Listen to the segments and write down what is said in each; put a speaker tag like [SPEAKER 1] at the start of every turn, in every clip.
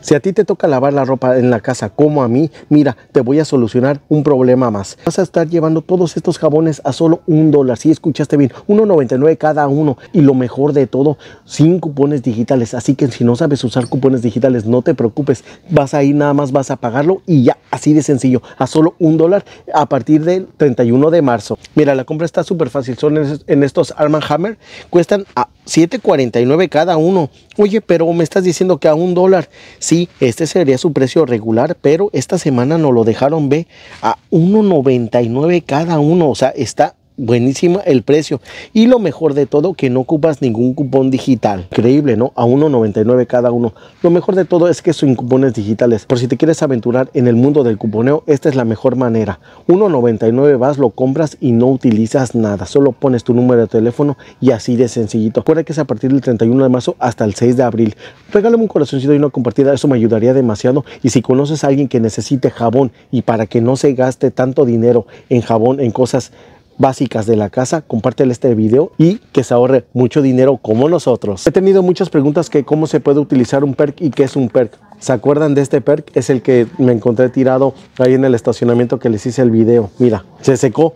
[SPEAKER 1] Si a ti te toca lavar la ropa en la casa como a mí, mira, te voy a solucionar un problema más. Vas a estar llevando todos estos jabones a solo un dólar. Si escuchaste bien, 1.99 cada uno. Y lo mejor de todo, sin cupones digitales. Así que si no sabes usar cupones digitales, no te preocupes. Vas a ir nada más, vas a pagarlo y ya Así de sencillo, a solo un dólar a partir del 31 de marzo. Mira, la compra está súper fácil. Son en estos Arman Hammer. Cuestan a 7.49 cada uno. Oye, pero me estás diciendo que a un dólar. Sí, este sería su precio regular, pero esta semana nos lo dejaron, ver a 1.99 cada uno. O sea, está buenísima el precio y lo mejor de todo que no ocupas ningún cupón digital increíble no a 1.99 cada uno lo mejor de todo es que son cupones digitales por si te quieres aventurar en el mundo del cuponeo esta es la mejor manera 1.99 vas lo compras y no utilizas nada solo pones tu número de teléfono y así de sencillito recuerda que es a partir del 31 de marzo hasta el 6 de abril regálame un corazoncito y una compartida eso me ayudaría demasiado y si conoces a alguien que necesite jabón y para que no se gaste tanto dinero en jabón en cosas básicas de la casa, compártele este video y que se ahorre mucho dinero como nosotros. He tenido muchas preguntas que cómo se puede utilizar un perk y qué es un perk. ¿Se acuerdan de este perk? Es el que me encontré tirado ahí en el estacionamiento que les hice el video. Mira, se secó.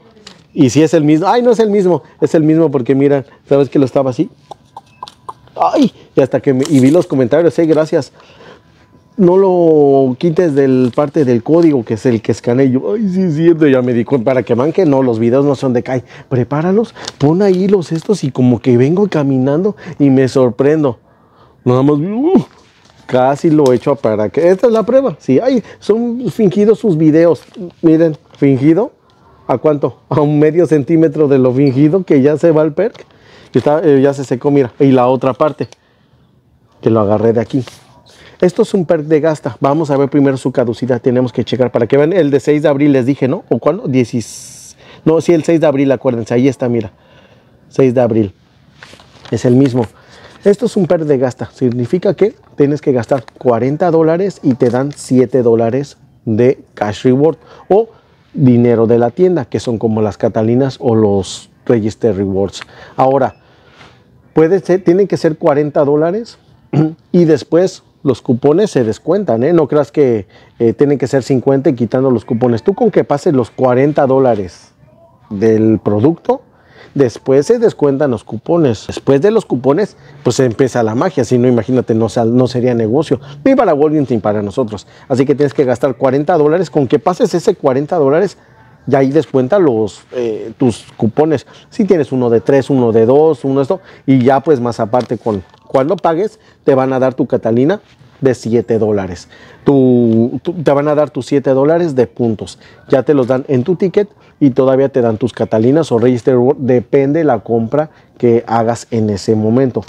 [SPEAKER 1] Y si es el mismo, ay, no es el mismo, es el mismo porque mira, sabes que lo estaba así. Ay, y hasta que y vi los comentarios, sí, gracias no lo quites del parte del código que es el que escaneé. Yo, ay, sí, sí, ya me di Para que manque, no, los videos no son de Kai Prepáralos, pon ahí los estos y como que vengo caminando y me sorprendo. Nada más, uh, casi lo he hecho para que. Esta es la prueba. Sí, ay, son fingidos sus videos. Miren, fingido. ¿A cuánto? A un medio centímetro de lo fingido que ya se va el perk. Eh, ya se secó, mira. Y la otra parte, que lo agarré de aquí. Esto es un perk de gasta. Vamos a ver primero su caducidad. Tenemos que checar para que vean. El de 6 de abril les dije, ¿no? ¿O cuándo? 16. No, sí, el 6 de abril, acuérdense. Ahí está, mira. 6 de abril. Es el mismo. Esto es un PER de gasta. Significa que tienes que gastar 40 dólares y te dan 7 dólares de cash reward o dinero de la tienda, que son como las Catalinas o los Register Rewards. Ahora, puede ser, tienen que ser 40 dólares y después los cupones se descuentan, ¿eh? No creas que eh, tienen que ser 50 y quitando los cupones. Tú con que pases los 40 dólares del producto, después se descuentan los cupones. Después de los cupones, pues se empieza la magia. Si no, imagínate, no, no sería negocio ni para Walgreens ni para nosotros. Así que tienes que gastar 40 dólares. Con que pases ese 40 dólares, ya ahí descuenta los, eh, tus cupones. Si tienes uno de 3, uno de 2, uno de esto, y ya pues más aparte con, cuando pagues, te van a dar tu Catalina de 7 dólares. Tu, te van a dar tus 7 dólares de puntos. Ya te los dan en tu ticket y todavía te dan tus Catalinas o Register Depende la compra que hagas en ese momento.